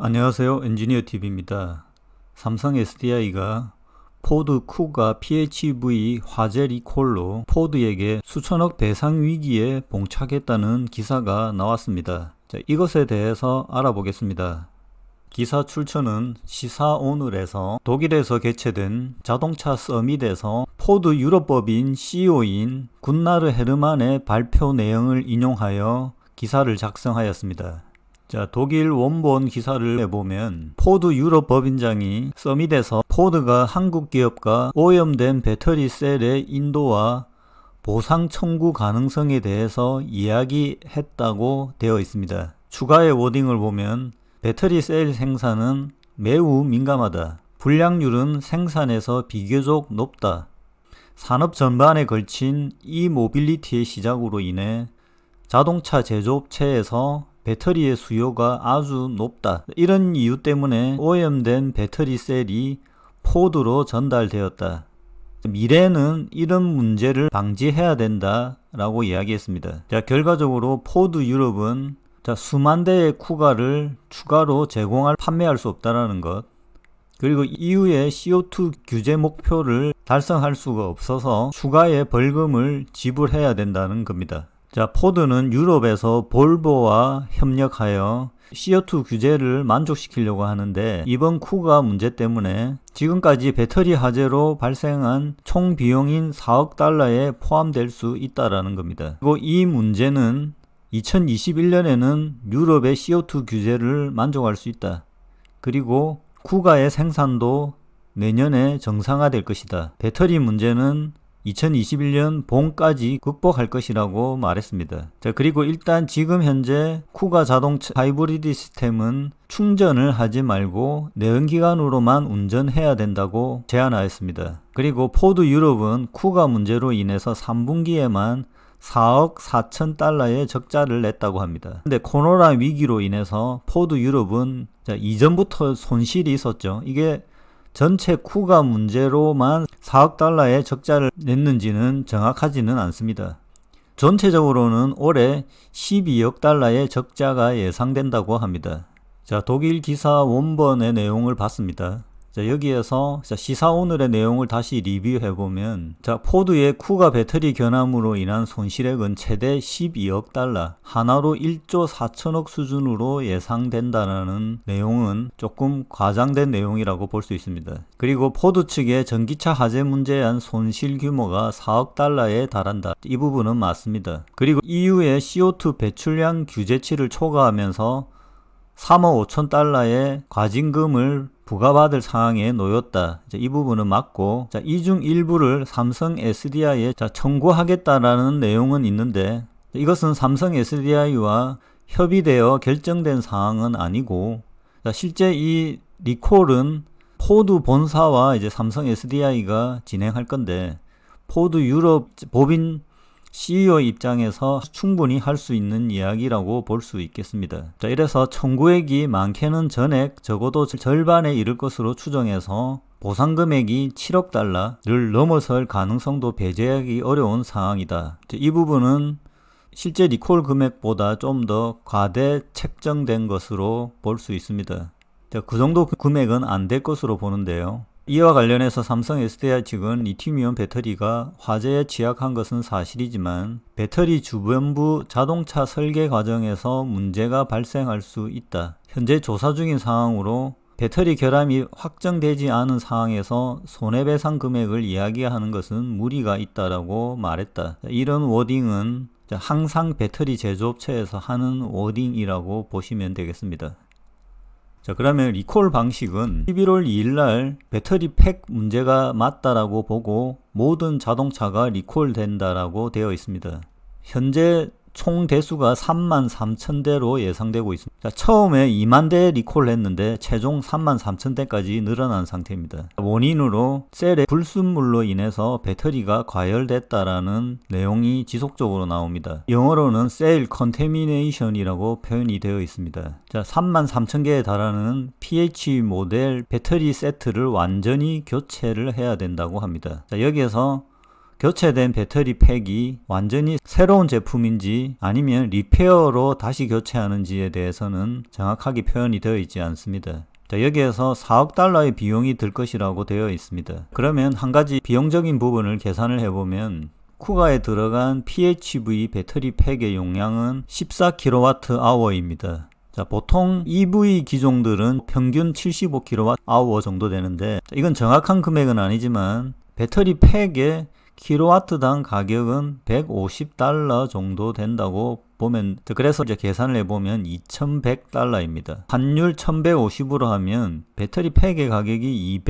안녕하세요. 엔지니어 TV입니다. 삼성 SDI가 포드 쿠가 PHV 화재 리콜로 포드에게 수천억 배상 위기에 봉착했다는 기사가 나왔습니다. 자, 이것에 대해서 알아보겠습니다. 기사 출처는 시사오늘에서 독일에서 개최된 자동차 서밋에서 포드 유럽법인 CEO인 군나르 헤르만의 발표 내용을 인용하여 기사를 작성하였습니다. 자, 독일 원본 기사를 보면 포드 유럽 법인장이 서밋에서 포드가 한국 기업과 오염된 배터리 셀의 인도와 보상 청구 가능성에 대해서 이야기했다고 되어 있습니다. 추가의 워딩을 보면 배터리 셀 생산은 매우 민감하다. 불량률은 생산에서 비교적 높다. 산업 전반에 걸친 이 모빌리티의 시작으로 인해 자동차 제조업체에서 배터리의 수요가 아주 높다. 이런 이유 때문에 오염된 배터리 셀이 포드로 전달되었다. 미래는 이런 문제를 방지해야 된다 라고 이야기했습니다. 자, 결과적으로 포드 유럽은 자, 수만 대의 쿠가를 추가로 제공할 판매할 수없다는 것. 그리고 이후에 CO2 규제 목표를 달성할 수가 없어서 추가의 벌금을 지불해야 된다는 겁니다. 자, 포드는 유럽에서 볼보와 협력하여 CO2 규제를 만족시키려고 하는데 이번 쿠가 문제 때문에 지금까지 배터리 화재로 발생한 총 비용인 4억 달러에 포함될 수 있다라는 겁니다. 그리고 이 문제는 2021년에는 유럽의 CO2 규제를 만족할 수 있다. 그리고 쿠가의 생산도 내년에 정상화될 것이다. 배터리 문제는 2021년 봄까지 극복할 것이라고 말했습니다. 자, 그리고 일단 지금 현재 쿠가 자동차 하이브리드 시스템은 충전을 하지 말고 내연기관으로만 운전해야 된다고 제안하였습니다. 그리고 포드 유럽은 쿠가 문제로 인해서 3분기에만 4억 4천 달러의 적자를 냈다고 합니다. 근데 코로나 위기로 인해서 포드 유럽은 자, 이전부터 손실이 있었죠. 이게 전체 쿠가 문제로만 4억 달러의 적자를 냈는지는 정확하지는 않습니다. 전체적으로는 올해 12억 달러의 적자가 예상된다고 합니다. 자, 독일 기사 원본의 내용을 봤습니다. 자, 여기에서 시사 오늘의 내용을 다시 리뷰해 보면 자, 포드의 쿠가 배터리 견함으로 인한 손실액은 최대 12억 달러, 하나로 1조 4천억 수준으로 예상된다라는 내용은 조금 과장된 내용이라고 볼 수 있습니다. 그리고 포드 측의 전기차 하재 문제에 한 손실 규모가 4억 달러에 달한다. 이 부분은 맞습니다. 그리고 EU의 CO2 배출량 규제치를 초과하면서 3억 5천 달러의 과징금을 부과받을 상황에 놓였다. 이 부분은 맞고 이 중 일부를 삼성 SDI에 청구하겠다라는 내용은 있는데 이것은 삼성 SDI와 협의되어 결정된 사항은 아니고 실제 이 리콜은 포드 본사와 이제 삼성 SDI가 진행할 건데 포드 유럽 법인 c e o 입장에서 충분히 할 수 있는 이야기라고 볼 수 있겠습니다. 자, 이래서 청구액이 많게는 전액, 적어도 절반에 이를 것으로 추정해서 보상 금액이 7억 달러를 넘어설 가능성도 배제하기 어려운 상황이다. 이 부분은 실제 리콜 금액보다 좀 더 과대 책정된 것으로 볼 수 있습니다. 그 정도 그 금액은 안 될 것으로 보는데요. 이와 관련해서 삼성 SDI 측은 리튬이온 배터리가 화재에 취약한 것은 사실이지만 배터리 주변부 자동차 설계 과정에서 문제가 발생할 수 있다. 현재 조사 중인 상황으로 배터리 결함이 확정되지 않은 상황에서 손해배상 금액을 이야기하는 것은 무리가 있다라고 말했다. 이런 워딩은 항상 배터리 제조업체에서 하는 워딩이라고 보시면 되겠습니다. 자 그러면 리콜 방식은 11월 2일날 배터리 팩 문제가 맞다라고 보고 모든 자동차가 리콜된다라고 되어 있습니다. 현재 총 대수가 3만 3천 대로 예상되고 있습니다. 자, 처음에 2만 대 리콜 을 했는데 최종 3만 3천 대까지 늘어난 상태입니다. 원인으로 셀의 불순물로 인해서 배터리가 과열됐다라는 내용이 지속적으로 나옵니다. 영어로는 셀컨테미네이션이라고 표현이 되어 있습니다. 자, 3만 3천 개에 달하는 PH 모델 배터리 세트를 완전히 교체를 해야 된다고 합니다. 자, 여기에서 교체된 배터리 팩이 완전히 새로운 제품인지 아니면 리페어로 다시 교체하는지에 대해서는 정확하게 표현이 되어 있지 않습니다. 자, 여기에서 4억 달러의 비용이 들 것이라고 되어 있습니다. 그러면 한 가지 비용적인 부분을 계산을 해보면 쿠가에 들어간 PHV 배터리 팩의 용량은 14kWh입니다. 자, 보통 EV 기종들은 평균 75kWh 정도 되는데 이건 정확한 금액은 아니지만 배터리 팩에 킬로와트당 가격은 150달러 정도 된다고 보면 그래서 이제 계산을 해보면 2100달러입니다. 환율 1150으로 하면 배터리 팩의 가격이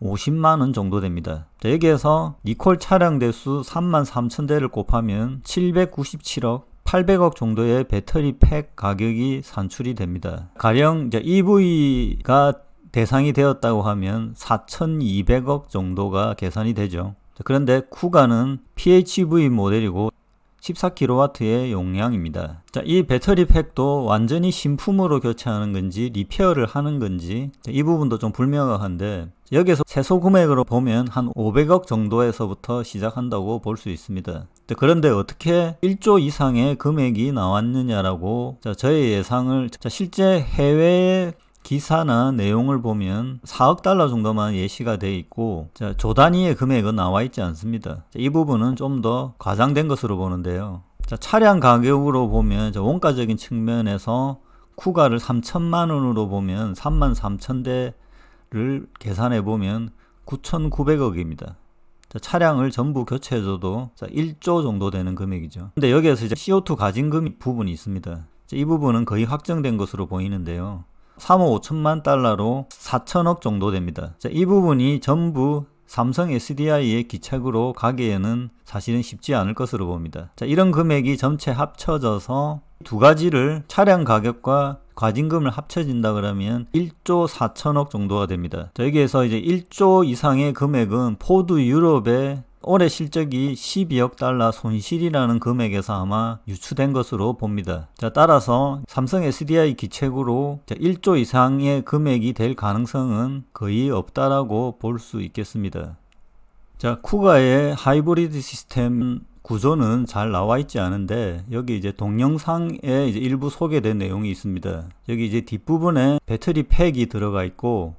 250만원 정도 됩니다. 자, 여기에서 니콜 차량 대수 33,000대를 곱하면 797억 800억 정도의 배터리 팩 가격이 산출이 됩니다. 가령 이제 EV가 대상이 되었다고 하면 4,200억 정도가 계산이 되죠. 그런데 쿠가는 PHV 모델이고 14kW의 용량입니다. 자, 이 배터리 팩도 완전히 신품으로 교체하는 건지 리페어를 하는 건지 이 부분도 좀 불명확한데 여기서 최소 금액으로 보면 한 500억 정도에서부터 시작한다고 볼 수 있습니다. 그런데 어떻게 1조 이상의 금액이 나왔느냐라고 저의 예상을 실제 해외의 기사나 내용을 보면 4억 달러 정도만 예시가 돼 있고 자, 조 단위의 금액은 나와 있지 않습니다. 자, 이 부분은 좀 더 과장된 것으로 보는데요. 자, 차량 가격으로 보면 원가적인 측면에서 쿠가를 3천만 원으로 보면 3만 3천 대를 계산해 보면 9,900억입니다. 차량을 전부 교체해줘도 1조 정도 되는 금액이죠. 근데 여기에서 이제 CO2 가진금 부분이 있습니다. 이 부분은 거의 확정된 것으로 보이는데요. 3억 5천만 달러로 4천억 정도 됩니다. 자, 이 부분이 전부 삼성 SDI의 기착으로 가기에는 사실은 쉽지 않을 것으로 봅니다. 자, 이런 금액이 전체 합쳐져서 두 가지를 차량 가격과 과징금을 합쳐진다 그러면 1조 4천억 정도가 됩니다. 자, 여기에서 이제 1조 이상의 금액은 포드 유럽의 올해 실적이 12억 달러 손실이라는 금액에서 아마 유추된 것으로 봅니다. 자, 따라서 삼성 SDI 기책으로 1조 이상의 금액이 될 가능성은 거의 없다라고 볼 수 있겠습니다. 자, 쿠가의 하이브리드 시스템 구조는 잘 나와 있지 않은데 여기 이제 동영상에 이제 일부 소개된 내용이 있습니다. 여기 이제 뒷부분에 배터리 팩이 들어가 있고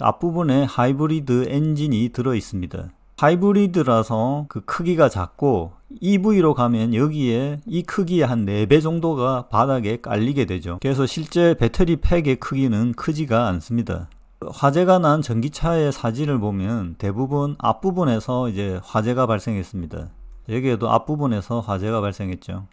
앞부분에 하이브리드 엔진이 들어 있습니다. 하이브리드라서 그 크기가 작고 EV로 가면 여기에 이 크기의 한 4배 정도가 바닥에 깔리게 되죠. 그래서 실제 배터리 팩의 크기는 크지가 않습니다. 화재가 난 전기차의 사진을 보면 대부분 앞부분에서 이제 화재가 발생했습니다. 여기에도 앞부분에서 화재가 발생했죠.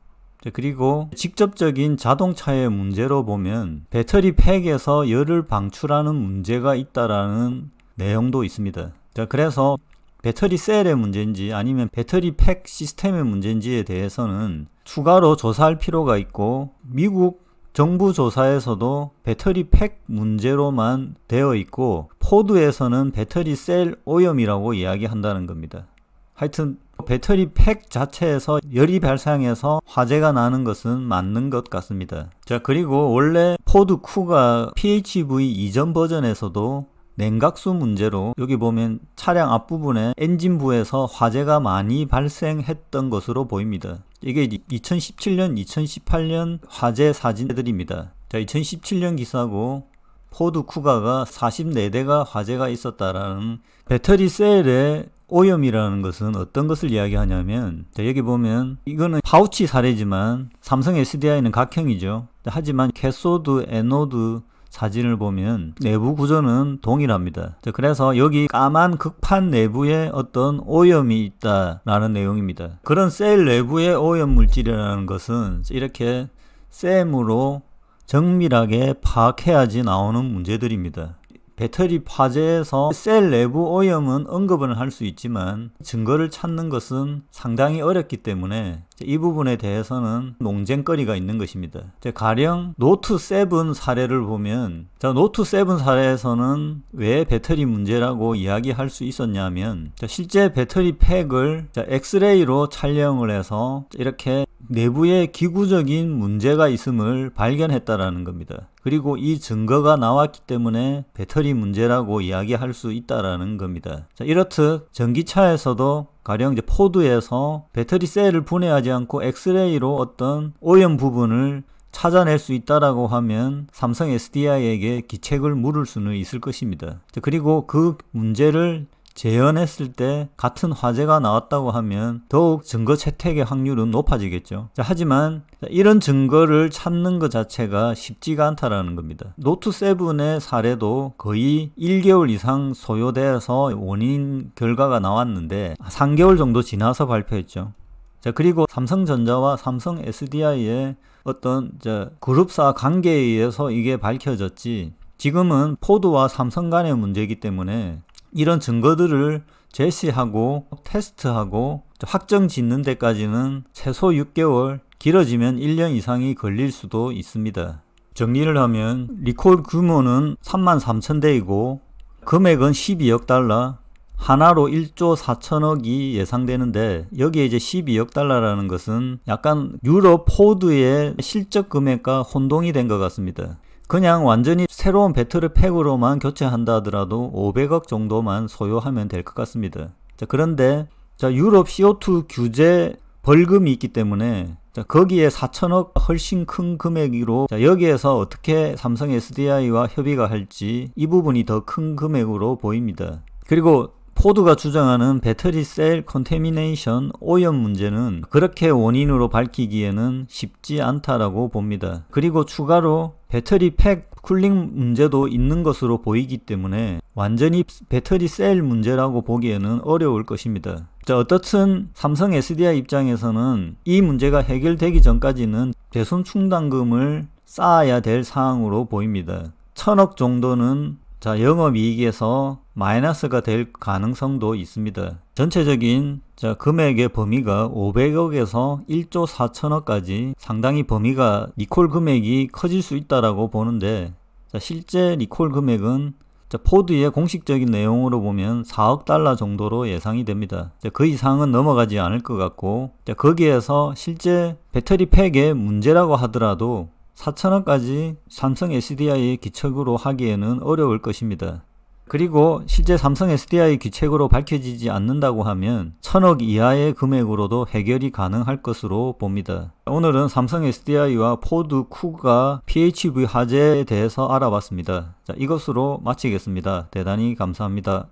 그리고 직접적인 자동차의 문제로 보면 배터리 팩에서 열을 방출하는 문제가 있다라는 내용도 있습니다. 그래서 배터리 셀의 문제인지 아니면 배터리 팩 시스템의 문제인지에 대해서는 추가로 조사할 필요가 있고 미국 정부 조사에서도 배터리 팩 문제로만 되어 있고 포드에서는 배터리 셀 오염이라고 이야기한다는 겁니다. 하여튼 배터리 팩 자체에서 열이 발생해서 화재가 나는 것은 맞는 것 같습니다. 자, 그리고 원래 포드 쿠가 PHV e 이전 버전에서도 냉각수 문제로 여기 보면 차량 앞부분에 엔진부에서 화재가 많이 발생했던 것으로 보입니다. 이게 2017년, 2018년 화재 사진들입니다. 자, 2017년 기사고 포드 쿠가가 44대가 화재가 있었다라는 배터리 셀의 오염이라는 것은 어떤 것을 이야기하냐면 자, 여기 보면 이거는 파우치 사례지만 삼성 SDI는 각형이죠. 하지만 캐소드, 에노드, 사진을 보면 내부 구조는 동일합니다. 그래서 여기 까만 극판 내부에 어떤 오염이 있다라는 내용입니다. 그런 셀 내부의 오염 물질이라는 것은 이렇게 셈으로 정밀하게 파악해야지 나오는 문제들입니다. 배터리 파재에서 셀 내부 오염은 언급은 할 수 있지만 증거를 찾는 것은 상당히 어렵기 때문에 이 부분에 대해서는 농쟁거리가 있는 것입니다. 가령 노트7 사례를 보면 노트7 사례에서는 왜 배터리 문제라고 이야기할 수 있었냐면 실제 배터리 팩을 엑스레이로 촬영을 해서 이렇게 내부에 기구적인 문제가 있음을 발견했다라는 겁니다. 그리고 이 증거가 나왔기 때문에 배터리 문제라고 이야기할 수 있다라는 겁니다. 자, 이렇듯 전기차에서도 가령 이제 포드에서 배터리 셀을 분해하지 않고 엑스레이로 어떤 오염 부분을 찾아낼 수 있다라고 하면 삼성 SDI에게 기책을 물을 수는 있을 것입니다. 자, 그리고 그 문제를 재현했을 때 같은 화제가 나왔다고 하면 더욱 증거 채택의 확률은 높아지겠죠. 자, 하지만 이런 증거를 찾는 것 자체가 쉽지가 않다라는 겁니다. 노트7의 사례도 거의 1개월 이상 소요되어서 원인 결과가 나왔는데 3개월 정도 지나서 발표했죠. 자, 그리고 삼성전자와 삼성 SDI의 어떤 그룹사 관계에 의해서 이게 밝혀졌지 지금은 포드와 삼성 간의 문제이기 때문에 이런 증거들을 제시하고 테스트하고 확정 짓는 데까지는 최소 6개월, 길어지면 1년 이상이 걸릴 수도 있습니다. 정리를 하면 리콜 규모는 3만 3천 대이고 금액은 12억 달러, 하나로 1조 4천억이 예상되는데 여기에 이제 12억 달러라는 것은 약간 유럽 포드의 실적 금액과 혼동이 된 것 같습니다. 그냥 완전히 새로운 배터리팩으로만 교체한다 하더라도 500억 정도만 소요하면 될 것 같습니다. 자, 그런데 자, 유럽 CO2 규제 벌금이 있기 때문에 자, 거기에 4천억 훨씬 큰 금액으로 자, 여기에서 어떻게 삼성 SDI와 협의가 할지 이 부분이 더 큰 금액으로 보입니다. 그리고 포드가 주장하는 배터리 셀 컨테미네이션 오염 문제는 그렇게 원인으로 밝히기에는 쉽지 않다라고 봅니다. 그리고 추가로 배터리 팩 쿨링 문제도 있는 것으로 보이기 때문에 완전히 배터리 셀 문제라고 보기에는 어려울 것입니다. 자, 어떻든 삼성 SDI 입장에서는 이 문제가 해결되기 전까지는 대손 충당금을 쌓아야 될 사항으로 보입니다. 천억 정도는 자, 영업이익에서 마이너스가 될 가능성도 있습니다. 전체적인 자, 금액의 범위가 500억에서 1조 4천억까지 상당히 범위가 리콜 금액이 커질 수 있다라고 보는데 자, 실제 리콜 금액은 자, 포드의 공식적인 내용으로 보면 4억 달러 정도로 예상이 됩니다. 자, 그 이상은 넘어가지 않을 것 같고 자, 거기에서 실제 배터리 팩의 문제라고 하더라도 4,000원까지 삼성 SDI 의 기책으로 하기에는 어려울 것입니다. 그리고 실제 삼성 SDI 기책으로 밝혀지지 않는다고 하면 천억 이하의 금액으로도 해결이 가능할 것으로 봅니다. 오늘은 삼성 SDI와 포드 쿠가 PHV 화재에 대해서 알아봤습니다. 자, 이것으로 마치겠습니다. 대단히 감사합니다.